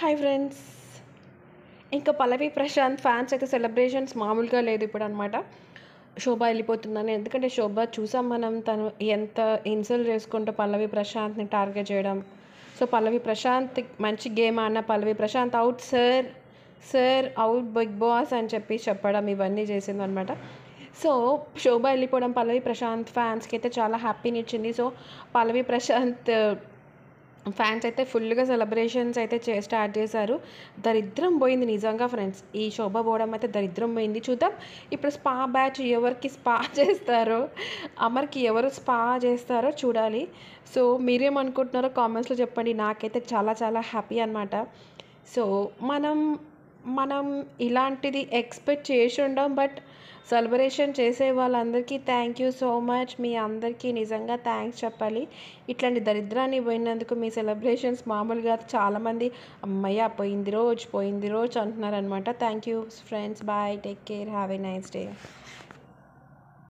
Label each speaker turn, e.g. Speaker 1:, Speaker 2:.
Speaker 1: hi friends ఇంకా Pallavi Prashanth fans అయితే celebrations మామూలుగా లేదు ఇప్పుడు అనమాట శోభ వెళ్ళిపోతుందని ఎందుకంటే శోభ చూసాం మనం తను ఎంత ఇన్సల్ట్ చేసుకుంటూ పల్లవి ప్రశాంత్ని టార్గెట్ చేయడం సో పల్లవి ప్రశాంత్ మంచి గేమ్ అన్న Pallavi Prashanth out sir sir out Bigg Boss అని చెప్పి చెప్పడం ఇవన్నీ చేసింది అనమాట సో శోభ వెళ్ళిపోవడం పల్లవి ప్రశాంత్ ఫ్యాన్స్కి అయితే చాలా హ్యాపీని ఇచ్చింది సో పల్లవి ప్రశాంత్ ఫ్యాన్స్ అయితే ఫుల్గా సెలబ్రేషన్స్ అయితే చే స్టార్ట్ చేశారు దరిద్రం పోయింది నిజంగా ఫ్రెండ్స్ ఈ శోభ పోవడం అయితే దరిద్రం పోయింది చూద్దాం ఇప్పుడు స్పా బ్యాచ్ ఎవరికి స్పా చేస్తారో అమర్కి ఎవరు స్పా చేస్తారో చూడాలి సో మీరేమనుకుంటున్నారో కామెంట్స్లో చెప్పండి నాకైతే చాలా చాలా హ్యాపీ అనమాట సో మనం మనం ఇలాంటిది ఎక్స్పెక్ట్ చేసి ఉండం బట్ సెలబ్రేషన్ చేసే వాళ్ళందరికీ థ్యాంక్ యూ సో మచ్ మీ అందరికీ నిజంగా థ్యాంక్స్ చెప్పాలి ఇట్లాంటి దరిద్రాన్ని పోయినందుకు మీ సెలబ్రేషన్స్ మామూలుగా చాలామంది అమ్మయ్య పోయింది రోజు పోయింది రోజు అంటున్నారనమాట thank you friends bye take care have a nice day